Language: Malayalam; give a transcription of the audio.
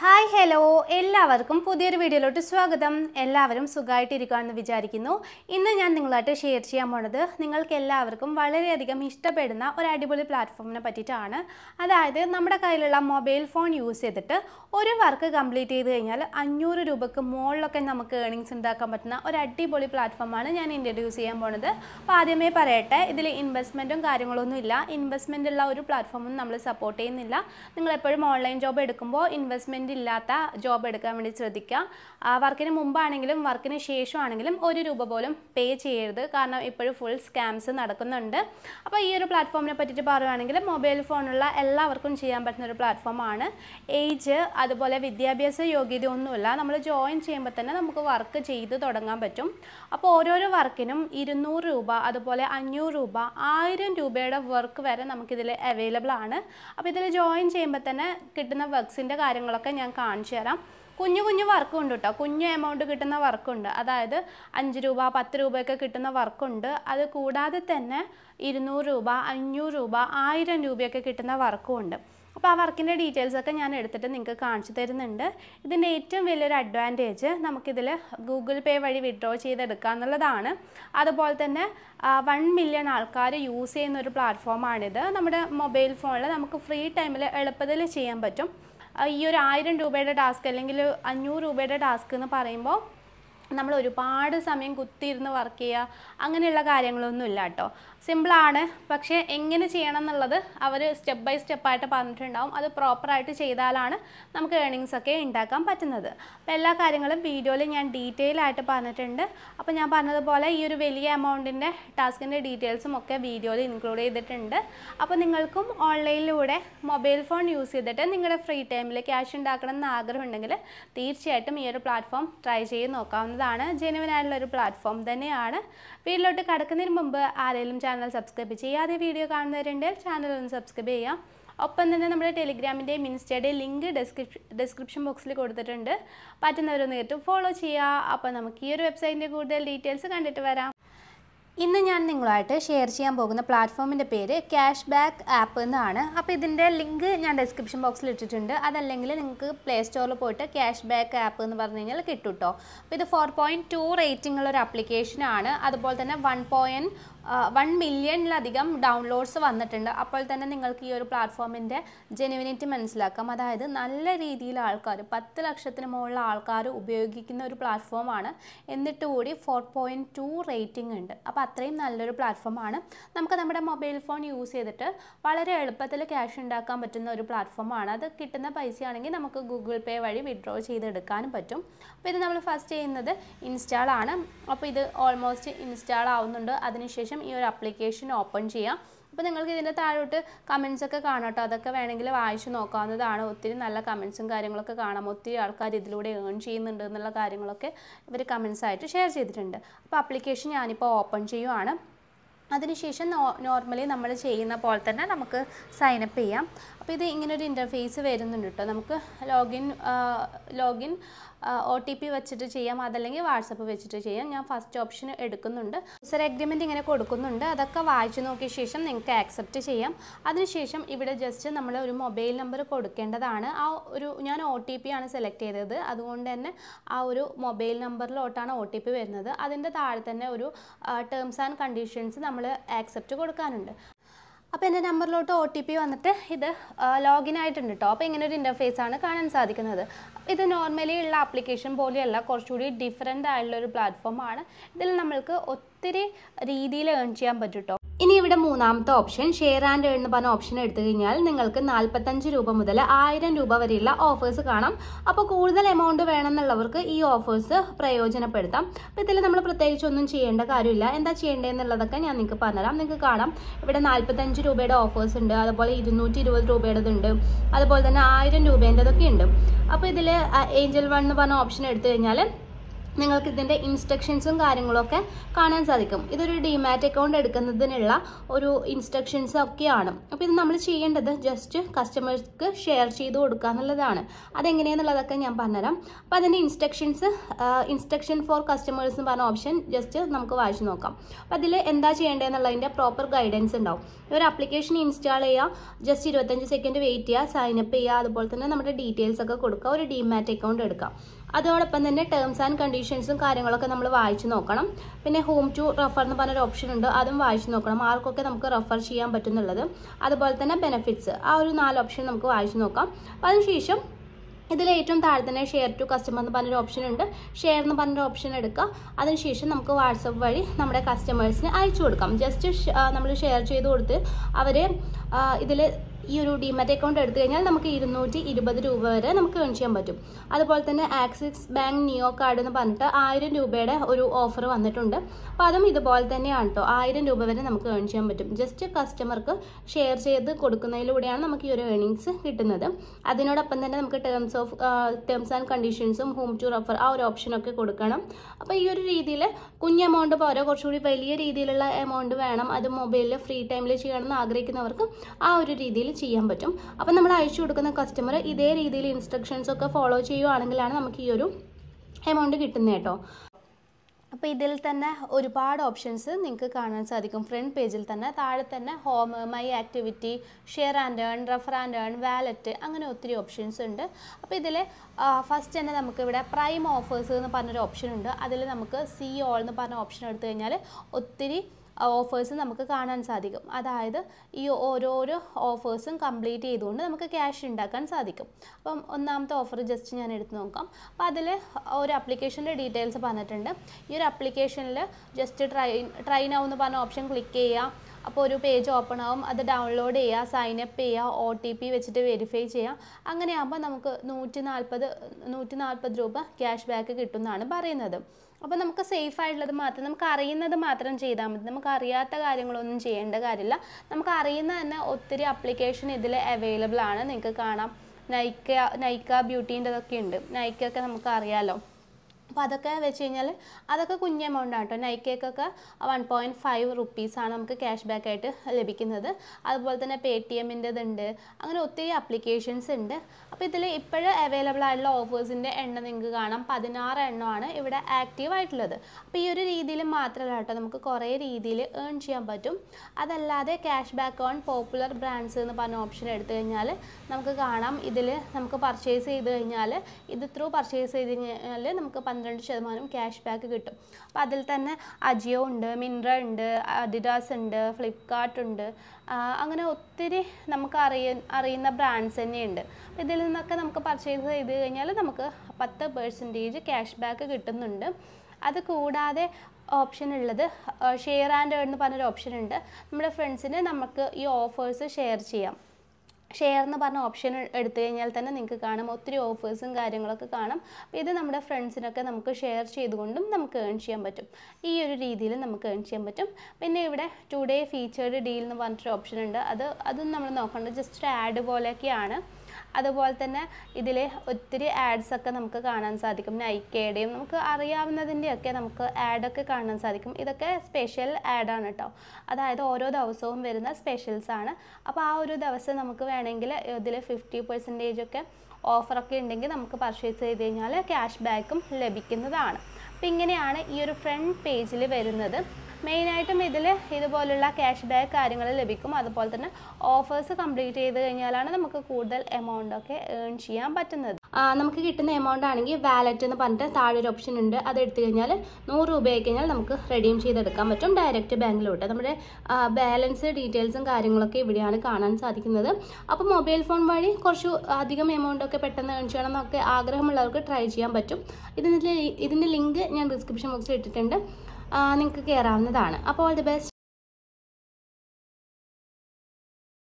ഹായ് ഹലോ എല്ലാവർക്കും പുതിയൊരു വീഡിയോയിലോട്ട് സ്വാഗതം എല്ലാവരും സുഖമായിട്ടിരിക്കുകയാണെന്ന് വിചാരിക്കുന്നു ഇന്ന് ഞാൻ നിങ്ങളായിട്ട് ഷെയർ ചെയ്യാൻ പോണത് നിങ്ങൾക്ക് എല്ലാവർക്കും വളരെയധികം ഇഷ്ടപ്പെടുന്ന ഒരു അടിപൊളി പ്ലാറ്റ്ഫോമിനെ പറ്റിയിട്ടാണ് അതായത് നമ്മുടെ കയ്യിലുള്ള മൊബൈൽ ഫോൺ യൂസ് ചെയ്തിട്ട് ഒരു വർക്ക് കംപ്ലീറ്റ് ചെയ്ത് കഴിഞ്ഞാൽ അഞ്ഞൂറ് രൂപയ്ക്ക് മുകളിലൊക്കെ നമുക്ക് ഏണിങ്സ് ഉണ്ടാക്കാൻ പറ്റുന്ന ഒരു അടിപൊളി പ്ലാറ്റ്ഫോമാണ് ഞാൻ ഇൻട്രൊഡ്യൂസ് ചെയ്യാൻ പോണത് അപ്പോൾ ആദ്യമേ പറയട്ടെ ഇതിൽ ഇൻവെസ്റ്റ്മെൻറ്റും കാര്യങ്ങളൊന്നും ഇല്ല ഇൻവെസ്റ്റ്മെൻറ്റുള്ള ഉള്ള ഒരു പ്ലാറ്റ്ഫോമും നമ്മൾ സപ്പോർട്ട് ചെയ്യുന്നില്ല നിങ്ങളെപ്പോഴും ഓൺലൈൻ ജോബ് എടുക്കുമ്പോൾ ഇൻവെസ്റ്റ്മെൻറ്റ് പേയ്മെൻ്റ് ഇല്ലാത്ത ജോബ് എടുക്കാൻ വേണ്ടി ശ്രദ്ധിക്കുക വർക്കിന് മുമ്പാണെങ്കിലും വർക്കിന് ശേഷമാണെങ്കിലും ഒരു രൂപ പോലും പേ ചെയ്യരുത് കാരണം ഇപ്പോഴും ഫുൾ സ്കാംസ് നടക്കുന്നുണ്ട് അപ്പോൾ ഈ ഒരു പ്ലാറ്റ്ഫോമിനെ പറ്റിയിട്ട് പറയുകയാണെങ്കിൽ മൊബൈൽ ഫോണുള്ള എല്ലാവർക്കും ചെയ്യാൻ പറ്റുന്ന ഒരു പ്ലാറ്റ്ഫോമാണ് ഏജ് അതുപോലെ വിദ്യാഭ്യാസ യോഗ്യത ഒന്നുമില്ല നമ്മൾ ജോയിൻ ചെയ്യുമ്പോൾ തന്നെ നമുക്ക് വർക്ക് ചെയ്ത് തുടങ്ങാൻ പറ്റും അപ്പോൾ ഓരോരോ വർക്കിനും ഇരുന്നൂറ് രൂപ അതുപോലെ അഞ്ഞൂറ് രൂപ ആയിരം രൂപയുടെ വർക്ക് വരെ നമുക്കിതിൽ അവൈലബിൾ ആണ് അപ്പോൾ ഇതിൽ ജോയിൻ ചെയ്യുമ്പോൾ തന്നെ കിട്ടുന്ന വർക്ക്സിൻ്റെ കാര്യങ്ങളൊക്കെ ഞാൻ കാണിച്ചു തരാം കുഞ്ഞു കുഞ്ഞു വർക്കുണ്ട് കേട്ടോ കുഞ്ഞു എമൗണ്ട് കിട്ടുന്ന വർക്കുണ്ട് അതായത് അഞ്ച് രൂപ പത്ത് രൂപയൊക്കെ കിട്ടുന്ന വർക്കുണ്ട് അത് കൂടാതെ തന്നെ ഇരുന്നൂറ് രൂപ അഞ്ഞൂറ് രൂപ ആയിരം രൂപയൊക്കെ കിട്ടുന്ന വർക്കുമുണ്ട് അപ്പോൾ ആ വർക്കിൻ്റെ ഡീറ്റെയിൽസൊക്കെ ഞാൻ എടുത്തിട്ട് നിങ്ങൾക്ക് കാണിച്ചു തരുന്നുണ്ട് ഇതിൻ്റെ ഏറ്റവും വലിയൊരു അഡ്വാൻറ്റേജ് നമുക്കിതിൽ ഗൂഗിൾ പേ വഴി വിഡ്രോ ചെയ്തെടുക്കുക എന്നുള്ളതാണ് അതുപോലെ തന്നെ വൺ മില്യൺ ആൾക്കാർ യൂസ് ചെയ്യുന്ന ഒരു പ്ലാറ്റ്ഫോമാണിത് നമ്മുടെ മൊബൈൽ ഫോണിൽ നമുക്ക് ഫ്രീ ടൈമിൽ എളുപ്പത്തിൽ ചെയ്യാൻ പറ്റും ഈ ഒരു ആയിരം രൂപയുടെ ടാസ്ക് അല്ലെങ്കിൽ അഞ്ഞൂറ് രൂപയുടെ ടാസ്ക് എന്ന് പറയുമ്പോൾ നമ്മൾ ഒരുപാട് സമയം കുത്തിയിരുന്ന് വർക്ക് ചെയ്യുക അങ്ങനെയുള്ള കാര്യങ്ങളൊന്നും ഇല്ല കേട്ടോ സിമ്പിളാണ് പക്ഷേ എങ്ങനെ ചെയ്യണം എന്നുള്ളത് അവർ സ്റ്റെപ്പ് ബൈ സ്റ്റെപ്പായിട്ട് പറഞ്ഞിട്ടുണ്ടാവും അത് പ്രോപ്പറായിട്ട് ചെയ്താലാണ് നമുക്ക് ഏണിങ്സ് ഒക്കെ ഉണ്ടാക്കാൻ പറ്റുന്നത് അപ്പോൾ എല്ലാ കാര്യങ്ങളും വീഡിയോയിൽ ഞാൻ ഡീറ്റെയിൽ ആയിട്ട് പറഞ്ഞിട്ടുണ്ട് അപ്പോൾ ഞാൻ പറഞ്ഞതുപോലെ ഈ ഒരു വലിയ എമൗണ്ടിൻ്റെ ടാസ്കിൻ്റെ ഡീറ്റെയിൽസും ഒക്കെ വീഡിയോയിൽ ഇൻക്ലൂഡ് ചെയ്തിട്ടുണ്ട് അപ്പോൾ നിങ്ങൾക്കും ഓൺലൈനിലൂടെ മൊബൈൽ ഫോൺ യൂസ് ചെയ്തിട്ട് നിങ്ങളുടെ ഫ്രീ ടൈമിൽ ക്യാഷ് ഉണ്ടാക്കണം എന്ന് ആഗ്രഹമുണ്ടെങ്കിൽ തീർച്ചയായിട്ടും ഈ ഒരു പ്ലാറ്റ്ഫോം ട്രൈ ചെയ്ത് നോക്കാവുന്നതാണ് ജെനുവൻ ഒരു പ്ലാറ്റ്ഫോം തന്നെയാണ് വീട്ടിലോട്ട് കടക്കുന്നതിന് മുമ്പ് ആരെങ്കിലും ചാനൽ ചാനൽ സബ്സ്ക്രൈബ് ചെയ്യാതെ വീഡിയോ കാണുന്നവരുണ്ട് ചാനൽ ഒന്ന് സബ്സ്ക്രൈബ് ചെയ്യാം ഒപ്പം തന്നെ നമ്മുടെ ടെലിഗ്രാമിൻ്റെയും ഇൻസ്റ്റയുടെയും ലിങ്ക് ഡിസ്ക്രിപ്ഷൻ ഡെസ്ക്രിപ്ഷൻ ബോക്സിൽ കൊടുത്തിട്ടുണ്ട് പറ്റുന്നവരൊന്ന് കേട്ട് ഫോളോ ചെയ്യുക അപ്പോൾ നമുക്ക് ഈ ഒരു വെബ്സൈറ്റിൻ്റെ കൂടുതൽ ഡീറ്റെയിൽസ് കണ്ടിട്ട് വരാം ഇന്ന് ഞാൻ നിങ്ങളുമായിട്ട് ഷെയർ ചെയ്യാൻ പോകുന്ന പ്ലാറ്റ്ഫോമിൻ്റെ പേര് ക്യാഷ് ബാക്ക് ആപ്പ് എന്നാണ് അപ്പോൾ ഇതിൻ്റെ ലിങ്ക് ഞാൻ ഡിസ്ക്രിപ്ഷൻ ബോക്സിൽ ഇട്ടിട്ടുണ്ട് അതല്ലെങ്കിൽ നിങ്ങൾക്ക് പ്ലേ സ്റ്റോറിൽ പോയിട്ട് ക്യാഷ് ബാക്ക് ആപ്പ് എന്ന് പറഞ്ഞു കഴിഞ്ഞാൽ കിട്ടും കേട്ടോ അപ്പോൾ ഇത് ഫോർ പോയിൻറ്റ് ടു റേറ്റിംഗ് ഉള്ളൊരു ആപ്ലിക്കേഷനാണ് അതുപോലെ തന്നെ വൺ പോയിൻറ്റ് വൺ മില്യണിലധികം ഡൗൺലോഡ്സ് വന്നിട്ടുണ്ട് അപ്പോൾ തന്നെ നിങ്ങൾക്ക് ഈ ഒരു പ്ലാറ്റ്ഫോമിൻ്റെ ജെനുവിനിറ്റി മനസ്സിലാക്കാം അതായത് നല്ല രീതിയിൽ ആൾക്കാർ പത്ത് ലക്ഷത്തിന് മുകളിൽ ആൾക്കാർ ഉപയോഗിക്കുന്ന ഒരു പ്ലാറ്റ്ഫോമാണ് എന്നിട്ട് കൂടി ഫോർ പോയിൻറ്റ് ടു റേറ്റിംഗ് ഉണ്ട് അപ്പോൾ അത്രയും നല്ലൊരു പ്ലാറ്റ്ഫോമാണ് നമുക്ക് നമ്മുടെ മൊബൈൽ ഫോൺ യൂസ് ചെയ്തിട്ട് വളരെ എളുപ്പത്തിൽ ക്യാഷ് ഉണ്ടാക്കാൻ പറ്റുന്ന ഒരു പ്ലാറ്റ്ഫോമാണ് അത് കിട്ടുന്ന പൈസയാണെങ്കിൽ നമുക്ക് ഗൂഗിൾ പേ വഴി വിഡ്രോ ചെയ്തെടുക്കാനും പറ്റും അപ്പോൾ ഇത് നമ്മൾ ഫസ്റ്റ് ചെയ്യുന്നത് ഇൻസ്റ്റാൾ ആണ് അപ്പോൾ ഇത് ഓൾമോസ്റ്റ് ഇൻസ്റ്റാൾ ആവുന്നുണ്ട് അതിനുശേഷം ശേഷം ഈ ഒരു അപ്ലിക്കേഷൻ ഓപ്പൺ ചെയ്യാം അപ്പോൾ നിങ്ങൾക്ക് ഇതിൻ്റെ താഴോട്ട് കമൻസ് ഒക്കെ കാണാം കേട്ടോ അതൊക്കെ വേണമെങ്കിൽ വായിച്ചു നോക്കാവുന്നതാണ് ഒത്തിരി നല്ല കമൻസും കാര്യങ്ങളൊക്കെ കാണാം ഒത്തിരി ആൾക്കാർ ഇതിലൂടെ ഏൺ ചെയ്യുന്നുണ്ട് എന്നുള്ള കാര്യങ്ങളൊക്കെ ഇവർ കമൻസായിട്ട് ഷെയർ ചെയ്തിട്ടുണ്ട് അപ്പോൾ അപ്ലിക്കേഷൻ ഞാനിപ്പോൾ ഓപ്പൺ ചെയ്യുവാണ് അതിനുശേഷം നോർമലി നമ്മൾ ചെയ്യുന്ന പോലെ തന്നെ നമുക്ക് സൈനപ്പ് ചെയ്യാം അപ്പോൾ ഇത് ഇങ്ങനൊരു ഇൻ്റർഫേസ് വരുന്നുണ്ട് കേട്ടോ നമുക്ക് login login O T P വെച്ചിട്ട് ചെയ്യാം അതല്ലെങ്കിൽ വാട്സപ്പ് വെച്ചിട്ട് ചെയ്യാം ഞാൻ ഫസ്റ്റ് ഓപ്ഷൻ എടുക്കുന്നുണ്ട് സർ അഗ്രിമെൻ്റ് ഇങ്ങനെ കൊടുക്കുന്നുണ്ട് അതൊക്കെ വായിച്ചു നോക്കിയ ശേഷം നിങ്ങൾക്ക് ആക്സെപ്റ്റ് ചെയ്യാം അതിനുശേഷം ഇവിടെ ജസ്റ്റ് നമ്മൾ ഒരു മൊബൈൽ നമ്പർ കൊടുക്കേണ്ടതാണ് ആ ഒരു ഞാൻ ഒ ടി പി ആണ് സെലക്ട് ചെയ്തത് അതുകൊണ്ട് തന്നെ ആ ഒരു മൊബൈൽ നമ്പറിലോട്ടാണ് ഒ ടി പി വരുന്നത് അതിൻ്റെ താഴെ തന്നെ ഒരു ടേംസ് ആൻഡ് കണ്ടീഷൻസ് നമ്മൾ നമ്മൾ ആക്സെപ്റ്റ് കൊടുക്കാനുണ്ട് അപ്പോൾ എൻ്റെ നമ്പറിലോട്ട് ഒ ടി പി വന്നിട്ട് ഇത് ലോഗിൻ ആയിട്ടുണ്ട് കേട്ടോ അപ്പോൾ ഇങ്ങനെ ഒരു ഇൻ്റർഫേസ് ആണ് കാണാൻ സാധിക്കുന്നത് ഇത് നോർമലി ഉള്ള ആപ്ലിക്കേഷൻ പോലെയല്ല കുറച്ചുകൂടി ഡിഫറെൻ്റ് ആയിട്ടുള്ളൊരു പ്ലാറ്റ്ഫോമാണ് ഇതിൽ നമ്മൾക്ക് ഒത്തിരി രീതിയിൽ ഏൺ ചെയ്യാൻ പറ്റും ഇനി ഇവിടെ മൂന്നാമത്തെ ഓപ്ഷൻ ഷെയർ ആൻഡ് എന്ന് പറഞ്ഞ ഓപ്ഷൻ എടുത്തു കഴിഞ്ഞാൽ നിങ്ങൾക്ക് നാൽപ്പത്തഞ്ച് രൂപ മുതൽ ആയിരം രൂപ വരെയുള്ള ഓഫേഴ്സ് കാണാം അപ്പോൾ കൂടുതൽ എമൗണ്ട് വേണമെന്നുള്ളവർക്ക് ഈ ഓഫേഴ്സ് പ്രയോജനപ്പെടുത്താം അപ്പോൾ ഇതിൽ നമ്മൾ പ്രത്യേകിച്ച് ഒന്നും ചെയ്യേണ്ട കാര്യമില്ല എന്താ ചെയ്യേണ്ടതെന്നുള്ളതൊക്കെ ഞാൻ നിങ്ങൾക്ക് പറഞ്ഞുതരാം നിങ്ങൾക്ക് കാണാം ഇവിടെ നാൽപ്പത്തഞ്ച് രൂപയുടെ ഓഫേഴ്സ് ഉണ്ട് അതുപോലെ ഇരുന്നൂറ്റി ഇരുപത് രൂപയുടേതുണ്ട് അതുപോലെ തന്നെ ആയിരം രൂപേൻ്റെതൊക്കെ ഉണ്ട് അപ്പോൾ ഇതിൽ ഏഞ്ചൽ വൺ എന്ന് പറഞ്ഞ ഓപ്ഷൻ എടുത്തു കഴിഞ്ഞാൽ നിങ്ങൾക്ക് ഇതിൻ്റെ ഇൻസ്ട്രക്ഷൻസും കാര്യങ്ങളൊക്കെ കാണാൻ സാധിക്കും ഇതൊരു ഡിമാറ്റ് അക്കൗണ്ട് എടുക്കുന്നതിനുള്ള ഒരു ഇൻസ്ട്രക്ഷൻസ് ഒക്കെയാണ് അപ്പോൾ ഇത് നമ്മൾ ചെയ്യേണ്ടത് ജസ്റ്റ് കസ്റ്റമേഴ്സ്ക്ക് ഷെയർ ചെയ്ത് കൊടുക്കുക എന്നുള്ളതാണ് അതെങ്ങനെയെന്നുള്ളതൊക്കെ ഞാൻ പറഞ്ഞുതരാം അപ്പോൾ അതിൻ്റെ ഇൻസ്ട്രക്ഷൻസ് ഇൻസ്ട്രക്ഷൻ ഫോർ കസ്റ്റമേഴ്സ് എന്ന് പറഞ്ഞ ഓപ്ഷൻ ജസ്റ്റ് നമുക്ക് വായിച്ചു നോക്കാം അപ്പോൾ അതിൽ എന്താ ചെയ്യേണ്ടതെന്നുള്ളതിൻ്റെ പ്രോപ്പർ ഗൈഡൻസ് ഉണ്ടാവും ഒരു ആപ്ലിക്കേഷൻ ഇൻസ്റ്റാൾ ചെയ്യുക ജസ്റ്റ് ഇരുപത്തഞ്ച് സെക്കൻഡ് വെയിറ്റ് ചെയ്യുക സൈൻ അപ്പ് ചെയ്യുക അതുപോലെ തന്നെ നമ്മുടെ ഡീറ്റെയിൽസ് ഒക്കെ കൊടുക്കുക ഒരു ഡിമാറ്റ് അക്കൗണ്ട് എടുക്കുക അതോടൊപ്പം തന്നെ ടേംസ് ആൻഡ് കണ്ടീഷൻസും കാര്യങ്ങളൊക്കെ നമ്മൾ വായിച്ചു നോക്കണം പിന്നെ ഹോം ടു റെഫർ എന്ന് പറഞ്ഞൊരു ഓപ്ഷൻ ഉണ്ട് അതും വായിച്ചു നോക്കണം ആർക്കൊക്കെ നമുക്ക് റെഫർ ചെയ്യാൻ പറ്റുന്നുള്ളത് അതുപോലെ തന്നെ ബെനിഫിറ്റ്സ് ആ ഒരു നാല് ഓപ്ഷൻ നമുക്ക് വായിച്ചു നോക്കാം അതിനുശേഷം ഇതിൽ ഏറ്റവും താഴെ തന്നെ ഷെയർ ടു കസ്റ്റമർ എന്ന് പറഞ്ഞൊരു ഓപ്ഷൻ ഉണ്ട് ഷെയർ എന്ന് പറഞ്ഞൊരു ഓപ്ഷൻ എടുക്കുക അതിനുശേഷം നമുക്ക് വാട്സപ്പ് വഴി നമ്മുടെ കസ്റ്റമേഴ്സിന് അയച്ചു കൊടുക്കാം ജസ്റ്റ് നമ്മൾ ഷെയർ ചെയ്ത് കൊടുത്ത് അവരെ ഇതിൽ ഈ ഒരു ഡിമാറ്റ് അക്കൗണ്ട് എടുത്തു കഴിഞ്ഞാൽ നമുക്ക് ഇരുന്നൂറ്റി ഇരുപത് രൂപ വരെ നമുക്ക് ഏൺ ചെയ്യാൻ പറ്റും അതുപോലെ തന്നെ ആക്സിസ് ബാങ്ക് നിയോ കാർഡ് എന്ന് പറഞ്ഞിട്ട് ആയിരം രൂപയുടെ ഒരു ഓഫർ വന്നിട്ടുണ്ട് അപ്പം അതും ഇതുപോലെ തന്നെയാണ് കേട്ടോ ആയിരം രൂപ വരെ നമുക്ക് ഏൺ ചെയ്യാൻ പറ്റും ജസ്റ്റ് കസ്റ്റമർക്ക് ഷെയർ ചെയ്ത് കൊടുക്കുന്നതിലൂടെയാണ് നമുക്ക് ഈ ഒരു ഏണിങ്സ് കിട്ടുന്നത് അതിനോടൊപ്പം തന്നെ നമുക്ക് ടേംസ് ഓഫ് ടേംസ് ആൻഡ് കണ്ടീഷൻസും ഹോം ടു റഫർ ആ ഒരു ഓപ്ഷനൊക്കെ കൊടുക്കണം അപ്പോൾ ഈ ഒരു രീതിയിൽ കുഞ്ഞ് എമൗണ്ട് പോരാ കുറച്ചുകൂടി വലിയ രീതിയിലുള്ള എമൗണ്ട് വേണം അത് മൊബൈലിൽ ഫ്രീ ടൈമിൽ എന്ന് ആഗ്രഹിക്കുന്നവർക്ക് ആ ഒരു രീതിയിൽ ചെയ്യാൻ പറ്റും അപ്പം നമ്മൾ അയച്ചു കൊടുക്കുന്ന കസ്റ്റമർ ഇതേ രീതിയിൽ ഇൻസ്ട്രക്ഷൻസ് ഒക്കെ ഫോളോ ചെയ്യുവാണെങ്കിലാണ് നമുക്ക് ഈ ഒരു എമൗണ്ട് കിട്ടുന്നത് കേട്ടോ അപ്പോൾ ഇതിൽ തന്നെ ഒരുപാട് ഓപ്ഷൻസ് നിങ്ങൾക്ക് കാണാൻ സാധിക്കും ഫ്രണ്ട് പേജിൽ തന്നെ താഴെ തന്നെ home my activity share and earn refer and earn wallet അങ്ങനെ ഒത്തിരി ഓപ്ഷൻസ് ഉണ്ട് അപ്പോൾ ഇതിൽ ഫസ്റ്റ് തന്നെ നമുക്ക് ഇവിടെ പ്രൈം ഓഫേഴ്സ് എന്ന് പറഞ്ഞൊരു ഓപ്ഷൻ ഉണ്ട് അതിൽ നമുക്ക് സി ഓൾ എന്ന് പറഞ്ഞ ഓപ്ഷൻ എടുത്തു കഴിഞ്ഞാൽ ഒത്തിരി ഓഫേഴ്സ് നമുക്ക് കാണാൻ സാധിക്കും അതായത് ഈ ഓരോരോ ഓഫേഴ്സും കംപ്ലീറ്റ് ചെയ്തുകൊണ്ട് നമുക്ക് ക്യാഷ് ഉണ്ടാക്കാൻ സാധിക്കും അപ്പം ഒന്നാമത്തെ ഓഫർ ജസ്റ്റ് ഞാൻ എടുത്ത് നോക്കാം അപ്പോൾ അതിൽ ഒരു അപ്ലിക്കേഷൻ്റെ ഡീറ്റെയിൽസ് പറഞ്ഞിട്ടുണ്ട് ഈ ഒരു അപ്ലിക്കേഷനിൽ ജസ്റ്റ് ട്രൈൻ ട്രൈൻ ആവുമെന്ന് പറഞ്ഞ ഓപ്ഷൻ ക്ലിക്ക് ചെയ്യുക അപ്പോൾ ഒരു പേജ് ഓപ്പൺ ആവും അത് ഡൗൺലോഡ് ചെയ്യുക സൈൻ അപ്പ് ചെയ്യുക ഒ ടി പി വെച്ചിട്ട് വെരിഫൈ ചെയ്യുക അങ്ങനെയാകുമ്പോൾ നമുക്ക് നൂറ്റി നാൽപ്പത് നൂറ്റി നാൽപ്പത് രൂപ ക്യാഷ് ബാക്ക് കിട്ടുമെന്നാണ് പറയുന്നത് അപ്പോൾ നമുക്ക് സേഫ് ആയിട്ടുള്ളത് മാത്രം നമുക്ക് അറിയുന്നത് മാത്രം ചെയ്താൽ മതി നമുക്ക് അറിയാത്ത കാര്യങ്ങളൊന്നും ചെയ്യേണ്ട കാര്യമില്ല നമുക്ക് അറിയുന്ന തന്നെ ഒത്തിരി ആപ്ലിക്കേഷൻ ഇതിൽ അവൈലബിൾ ആണ് നിങ്ങൾക്ക് കാണാം നൈക്ക നൈക്ക ബ്യൂട്ടീൻ്റെതൊക്കെ ഉണ്ട് നൈക്കൊക്കെ നമുക്ക് അറിയാമല്ലോ അപ്പോൾ അതൊക്കെ വെച്ച് കഴിഞ്ഞാൽ അതൊക്കെ കുഞ്ഞ് എമൗണ്ട് ആട്ടോ നൈക്കേക്കൊക്കെ വൺ പോയിൻറ്റ് ഫൈവ് റുപ്പീസാണ് നമുക്ക് ക്യാഷ് ബാക്കായിട്ട് ആയിട്ട് ലഭിക്കുന്നത് അതുപോലെ തന്നെ പേ ടി എമ്മിൻ്റെതുണ്ട് അങ്ങനെ ഒത്തിരി ആപ്ലിക്കേഷൻസ് ഉണ്ട് അപ്പോൾ ഇതിൽ ഇപ്പോഴും അവൈലബിൾ ആയിട്ടുള്ള ഓഫേഴ്സിൻ്റെ എണ്ണം നിങ്ങൾക്ക് കാണാം പതിനാറ് എണ്ണമാണ് ഇവിടെ ആക്റ്റീവ് ആയിട്ടുള്ളത് അപ്പോൾ ഈ ഒരു രീതിയിൽ മാത്രമല്ല കേട്ടോ നമുക്ക് കുറേ രീതിയിൽ ഏൺ ചെയ്യാൻ പറ്റും അതല്ലാതെ cash back on popular brands എന്ന് പറഞ്ഞ ഓപ്ഷൻ എടുത്തു കഴിഞ്ഞാൽ നമുക്ക് കാണാം ഇതിൽ നമുക്ക് പർച്ചേസ് ചെയ്ത് കഴിഞ്ഞാൽ ഇത് ത്രൂ പർച്ചേസ് ചെയ്ത് കഴിഞ്ഞാൽ നമുക്ക് പന്ത്രണ്ട് ശതമാനം ക്യാഷ് ബാക്ക് കിട്ടും അപ്പോൾ അതിൽ തന്നെ അജിയോ ഉണ്ട് മിൻറ ഉണ്ട് അഡിഡാസ് ഉണ്ട് ഫ്ലിപ്കാർട്ട് ഉണ്ട് അങ്ങനെ ഒത്തിരി നമുക്ക് അറിയ അറിയുന്ന ബ്രാൻഡ്സ് തന്നെയുണ്ട് ഇതിൽ നിന്നൊക്കെ നമുക്ക് പർച്ചേസ് ചെയ്ത് കഴിഞ്ഞാൽ നമുക്ക് പത്ത് പെർസെൻറ്റേജ് ക്യാഷ് ബാക്ക് കിട്ടുന്നുണ്ട് അത് കൂടാതെ ഓപ്ഷൻ ഉള്ളത് ഷെയർ ആൻഡ് ഏൺ എന്ന് പറഞ്ഞൊരു ഓപ്ഷൻ ഉണ്ട് നമ്മുടെ ഫ്രണ്ട്സിന് നമുക്ക് ഈ ഓഫേഴ്സ് ഷെയർ ചെയ്യാം ഷെയർ എന്ന് പറഞ്ഞ ഓപ്ഷൻ എടുത്തു കഴിഞ്ഞാൽ തന്നെ നിങ്ങൾക്ക് കാണാം ഒത്തിരി ഓഫേഴ്സും കാര്യങ്ങളൊക്കെ കാണാം അപ്പോൾ ഇത് നമ്മുടെ ഫ്രണ്ട്സിനൊക്കെ നമുക്ക് ഷെയർ ചെയ്തുകൊണ്ടും നമുക്ക് ഏൺ ചെയ്യാൻ പറ്റും ഈ ഒരു രീതിയിൽ നമുക്ക് ഏൺ ചെയ്യാൻ പറ്റും പിന്നെ ഇവിടെ ടുഡേ ഫീച്ചേർഡ് ഡീൽ എന്ന് പറഞ്ഞിട്ടൊരു ഓപ്ഷൻ ഉണ്ട് അത് അതും നമ്മൾ നോക്കേണ്ടത് ജസ്റ്റ് ആഡ് പോലെയൊക്കെയാണ് അതുപോലെ തന്നെ ഇതിൽ ഒത്തിരി ആഡ്സ് ഒക്കെ നമുക്ക് കാണാൻ സാധിക്കും നൈക്കയുടെയും നമുക്ക് അറിയാവുന്നതിൻ്റെയൊക്കെ നമുക്ക് ആഡൊക്കെ കാണാൻ സാധിക്കും ഇതൊക്കെ സ്പെഷ്യൽ ആഡാണ് കേട്ടോ അതായത് ഓരോ ദിവസവും വരുന്ന സ്പെഷ്യൽസാണ് അപ്പോൾ ആ ഒരു ദിവസം നമുക്ക് വേണമെങ്കിൽ ഇതിൽ ഫിഫ്റ്റി ഒക്കെ ഓഫറൊക്കെ ഉണ്ടെങ്കിൽ നമുക്ക് പർച്ചേസ് ചെയ്ത് കഴിഞ്ഞാൽ ക്യാഷ് ബാക്കും ലഭിക്കുന്നതാണ് അപ്പോൾ ഇങ്ങനെയാണ് ഈ ഒരു ഫ്രണ്ട് പേജിൽ വരുന്നത് മെയിനായിട്ടും ഇതിൽ ഇതുപോലുള്ള ക്യാഷ് ബാക്ക് കാര്യങ്ങൾ ലഭിക്കും അതുപോലെ തന്നെ ഓഫേഴ്സ് കംപ്ലീറ്റ് ചെയ്ത് കഴിഞ്ഞാലാണ് നമുക്ക് കൂടുതൽ എമൗണ്ട് ഒക്കെ ഏൺ ചെയ്യാൻ പറ്റുന്നത് നമുക്ക് കിട്ടുന്ന എമൗണ്ട് ആണെങ്കിൽ വാലറ്റ് എന്ന് പറഞ്ഞിട്ട് താഴെ ഒരു ഓപ്ഷൻ ഉണ്ട് അത് എടുത്തു കഴിഞ്ഞാൽ നൂറ് രൂപയായി കഴിഞ്ഞാൽ നമുക്ക് റെഡീം ചെയ്തെടുക്കാൻ പറ്റും ഡയറക്റ്റ് ബാങ്കിലോട്ട് നമ്മുടെ ബാലൻസ് ഡീറ്റെയിൽസും കാര്യങ്ങളൊക്കെ ഇവിടെയാണ് കാണാൻ സാധിക്കുന്നത് അപ്പോൾ മൊബൈൽ ഫോൺ വഴി കുറച്ച് അധികം എമൗണ്ടൊക്കെ പെട്ടെന്ന് ഏൺ ചെയ്യണം എന്നൊക്കെ ആഗ്രഹമുള്ളവർക്ക് ട്രൈ ചെയ്യാൻ പറ്റും ഇതിൻ്റെ ഇതിൻ്റെ ലിങ്ക് ഞാൻ ഡിസ്ക്രിപ്ഷൻ ബോക്സിൽ ഇട്ടിട്ടുണ്ട് നിങ്ങൾക്ക് കയറാവുന്നതാണ് അപ്പോൾ ഓൾ ദി ബെസ്റ്റ്